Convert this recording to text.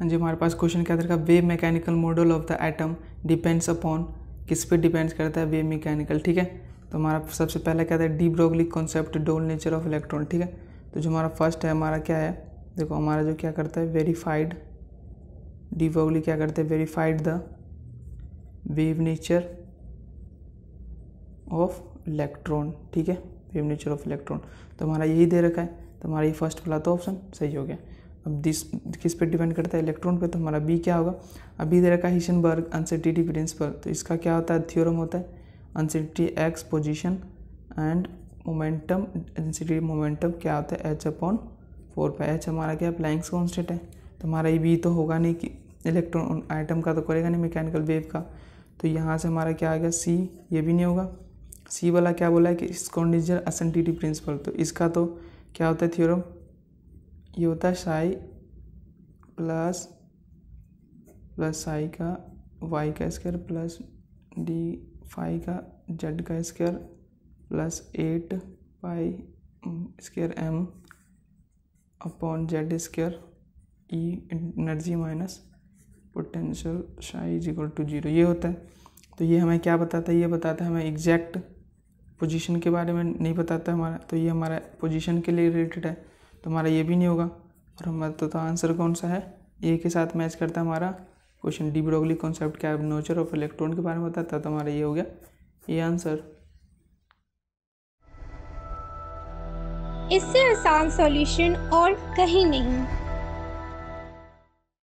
हाँ जी हमारे पास क्वेश्चन क्या था wave mechanical model of the atom depends upon किस पे डिपेंड्स करता है वेव मैकेनिकल ठीक है तो हमारा सबसे पहला क्या था de Broglie concept dual nature of electron ठीक है तो जो हमारा फर्स्ट है हमारा क्या है देखो हमारा जो क्या करता है वेरीफाइड डी ब्रोगली क्या करते हैं verified the wave nature of electron ठीक है वेव नेचर ऑफ इलेक्ट्रॉन तो हमारा यही दे रखा है तो हमारा ये फर्स्ट वाला तो ऑप्शन सही हो गया अब दिस किस पे डिपेंड करता है इलेक्ट्रॉन पे तो हमारा बी क्या होगा अभी दे रखा हिशनबर्ग अनसर्टिटी प्रिंसिपल तो इसका क्या होता है थ्योरम होता है uncertainty X position and momentum इंसिटी मोमेंटम क्या होता है एच अपॉन फोर पे एच हमारा क्या प्लैंक्स कॉन्स्टेंट है तो हमारा ई बी तो होगा नहीं कि इलेक्ट्रॉन आइटम का तो करेगा नहीं मैकेनिकल वेव का तो यहाँ से हमारा क्या आएगा सी ये भी नहीं होगा सी वाला क्या बोला है कि स्कॉन्डिजर असेंटिटी प्रिंसिपल तो इसका तो क्या होता है थ्योरम ये होता है साई प्लस प्लस साई का वाई का स्क्वायर प्लस डी फाई का जेड का square plus eight pi square M upon Z square E energy minus potential psi is equal to zero ये होता है तो ये हमें क्या बताता है ये बताता है हमें एग्जैक्ट पोजीशन के बारे में नहीं बताता हमारा तो ये हमारा पोजीशन के लिए रिलेटेड है तो हमारा ये भी नहीं होगा और हमारा तो, तो आंसर कौन सा है ए के साथ मैच करता है हमारा क्वेश्चन डी ब्रोगली कॉन्सेप्ट क्या नेचर ऑफ इलेक्ट्रॉन के बारे में बताता है तो हमारा ये हो गया ये आंसर इससे आसान सॉल्यूशन और कहीं नहीं